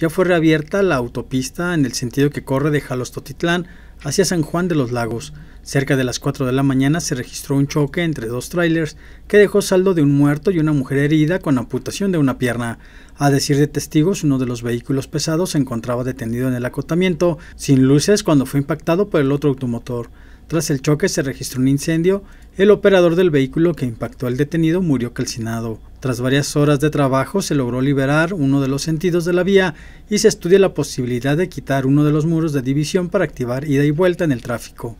ya fue reabierta la autopista en el sentido que corre de Jalostotitlán hacia San Juan de los Lagos. Cerca de las 4 de la mañana se registró un choque entre dos trailers que dejó saldo de un muerto y una mujer herida con amputación de una pierna. A decir de testigos, uno de los vehículos pesados se encontraba detenido en el acotamiento, sin luces, cuando fue impactado por el otro automotor. Tras el choque se registró un incendio, el operador del vehículo que impactó al detenido murió calcinado. Tras varias horas de trabajo se logró liberar uno de los sentidos de la vía y se estudia la posibilidad de quitar uno de los muros de división para activar ida y vuelta en el tráfico.